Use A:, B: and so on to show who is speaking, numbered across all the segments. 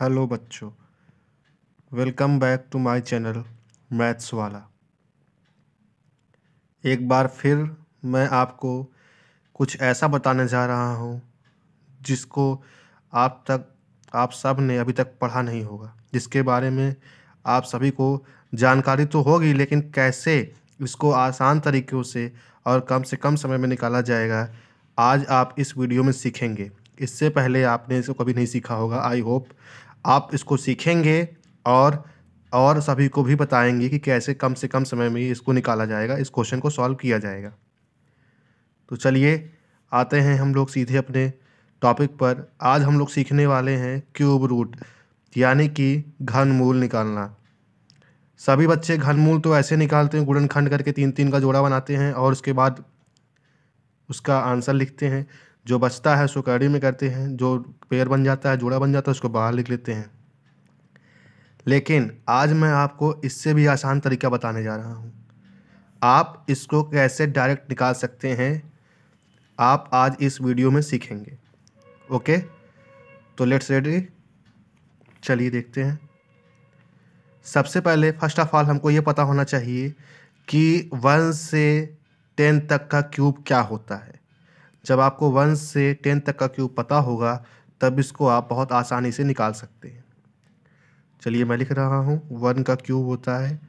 A: hello बच्चों welcome back to my channel maths वाला एक बार फिर मैं आपको कुछ ऐसा बताने जा रहा हूँ जिसको आप तक आप सब ने अभी तक पढ़ा नहीं होगा जिसके बारे में आप सभी को जानकारी तो होगी लेकिन कैसे इसको आसान तरीक़ों से और कम से कम समय में निकाला जाएगा आज आप इस वीडियो में सीखेंगे इससे पहले आपने इसको कभी नहीं सीखा होगा आई होप आप इसको सीखेंगे और और सभी को भी बताएंगे कि कैसे कम से कम समय में इसको निकाला जाएगा इस क्वेश्चन को सॉल्व किया जाएगा तो चलिए आते हैं हम लोग सीधे अपने टॉपिक पर आज हम लोग सीखने वाले हैं क्यूब रूट यानी कि घनमूल निकालना सभी बच्चे घनमूल तो ऐसे निकालते हैं गुड़नखंड करके तीन तीन का जोड़ा बनाते हैं और उसके बाद उसका आंसर लिखते हैं जो बचता है उसको कड़ी में करते हैं जो पेड़ बन जाता है जोड़ा बन जाता है उसको बाहर लिख लेते हैं लेकिन आज मैं आपको इससे भी आसान तरीका बताने जा रहा हूँ आप इसको कैसे डायरेक्ट निकाल सकते हैं आप आज इस वीडियो में सीखेंगे ओके तो लेट्स रेडी चलिए देखते हैं सबसे पहले फर्स्ट ऑफ ऑल हमको ये पता होना चाहिए कि वन से टेन तक का क्यूब क्या होता है जब आपको वन से टेन तक का क्यूब पता होगा तब इसको आप बहुत आसानी से निकाल सकते हैं चलिए मैं लिख रहा हूँ वन का क्यूब होता है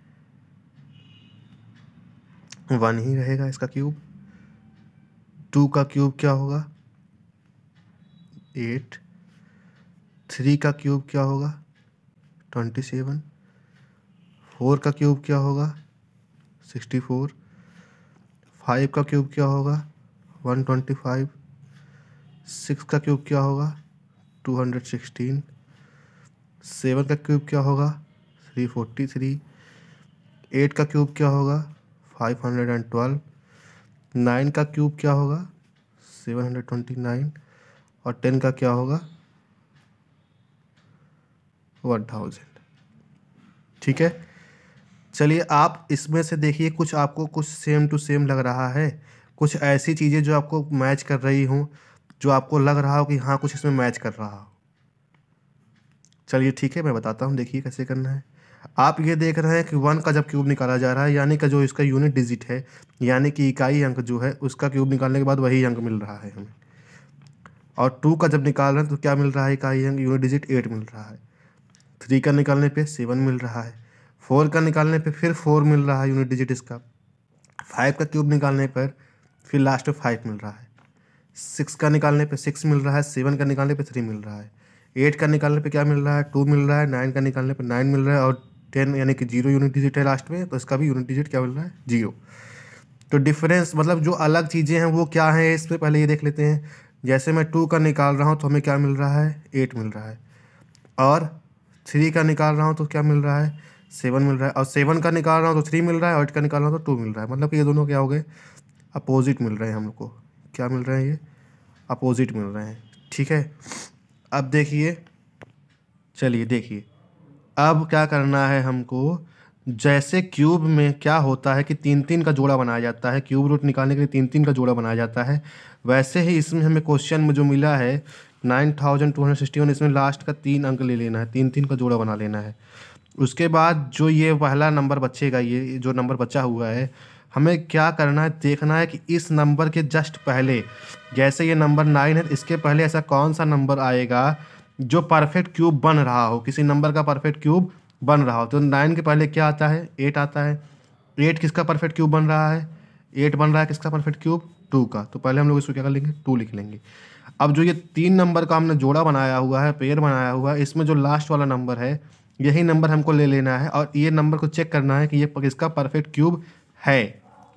A: वन ही रहेगा इसका क्यूब टू का क्यूब क्या होगा एट थ्री का क्यूब क्या होगा ट्वेंटी सेवन फोर का क्यूब क्या होगा सिक्सटी फोर फाइव का क्यूब क्या होगा वन ट्वेंटी फाइव सिक्स का क्यूब क्या होगा टू हंड्रेड सिक्सटीन सेवन का क्यूब क्या होगा थ्री फोर्टी थ्री एट का क्यूब क्या होगा five hundred and twelve nine का क्यूब क्या होगा सेवन हंड्रेड ट्वेंटी नाइन और टेन का क्या होगा वन थाउजेंड ठीक है चलिए आप इसमें से देखिए कुछ आपको कुछ सेम टू सेम लग रहा है कुछ ऐसी चीज़ें जो आपको मैच कर रही हों जो आपको लग रहा हो कि हाँ कुछ इसमें मैच कर रहा हो चलिए ठीक है मैं बताता हूँ देखिए कैसे करना है आप ये देख रहे हैं कि वन का जब क्यूब निकाला जा रहा है यानी कि जो इसका यूनिट डिजिट है यानी कि इकाई अंक जो है उसका क्यूब निकालने के बाद वही अंक मिल रहा है हमें और टू का जब निकाल रहे हैं तो क्या मिल रहा है इकाई अंक यूनिट डिजिट एट मिल रहा है थ्री का निकालने पर सेवन मिल रहा है फोर का निकालने पर फिर फोर मिल रहा है यूनिट डिजिट इसका फाइव का क्यूब निकालने पर फिर लास्ट में फाइव मिल रहा है सिक्स का निकालने पे सिक्स मिल रहा है सेवन का निकालने पे थ्री मिल रहा है एट का निकालने पे क्या मिल रहा है टू मिल रहा है नाइन का निकालने पे नाइन मिल रहा है और टेन यानी कि जीरो यूनिट डिजिट है लास्ट में तो इसका भी यूनिट डिजिट क्या मिल रहा है जीरो तो डिफरेंस मतलब जो अलग चीज़ें हैं वो क्या हैं इस पर पहले ये देख लेते हैं जैसे मैं टू का निकाल रहा हूँ तो हमें क्या मिल रहा है एट मिल रहा है और थ्री का निकाल रहा हूँ तो क्या मिल रहा है सेवन मिल रहा है और सेवन का निकाल रहा हूँ तो थ्री मिल रहा है और एट का निकाल रहा हूँ तो टू मिल रहा है मतलब कि ये दोनों क्या हो गए अपोज़िट मिल रहे हैं हम लोग को क्या मिल रहे हैं ये अपोज़िट मिल रहे हैं ठीक है अब देखिए चलिए देखिए अब क्या करना है हमको जैसे क्यूब में क्या होता है कि तीन तीन का जोड़ा बनाया जाता है क्यूब रूट निकालने के लिए तीन तीन का जोड़ा बनाया जाता है वैसे ही इसमें हमें क्वेश्चन में जो मिला है nine thousand two hundred sixty one इसमें लास्ट का तीन अंक ले लेना है तीन तीन का जोड़ा बना लेना है उसके बाद जो ये पहला नंबर बचेगा ये जो नंबर बचा हुआ है हमें क्या करना है देखना है कि इस नंबर के जस्ट पहले जैसे ये नंबर नाइन है इसके पहले ऐसा कौन सा नंबर आएगा जो परफेक्ट क्यूब बन रहा हो किसी नंबर का परफेक्ट क्यूब बन रहा हो तो नाइन के पहले क्या आता है एट आता है एट किसका परफेक्ट क्यूब बन रहा है एट बन रहा है किसका परफेक्ट क्यूब टू का तो पहले हम लोग इसको क्या कर लेंगे टू लिख लेंगे अब जो ये तीन नंबर का हमने जोड़ा बनाया हुआ है पेयर बनाया हुआ है इसमें जो लास्ट वाला नंबर है यही नंबर हमको ले लेना है और ये नंबर को चेक करना है कि ये किसका परफेक्ट क्यूब है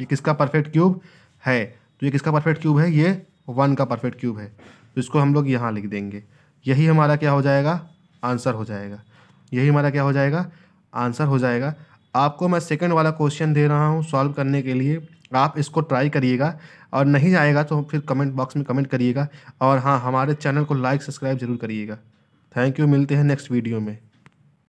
A: ये किसका परफेक्ट क्यूब है तो ये किसका परफेक्ट क्यूब है ये वन का परफेक्ट क्यूब है तो इसको हम लोग यहाँ लिख देंगे यही हमारा क्या हो जाएगा आंसर हो जाएगा यही हमारा क्या हो जाएगा आंसर हो जाएगा आपको मैं सेकंड वाला क्वेश्चन दे रहा हूँ सॉल्व करने के लिए आप इसको ट्राई करिएगा और नहीं आएगा तो फिर कमेंट बॉक्स में कमेंट करिएगा और हाँ हमारे चैनल को लाइक सब्सक्राइब जरूर करिएगा थैंक यू मिलते हैं नेक्स्ट वीडियो में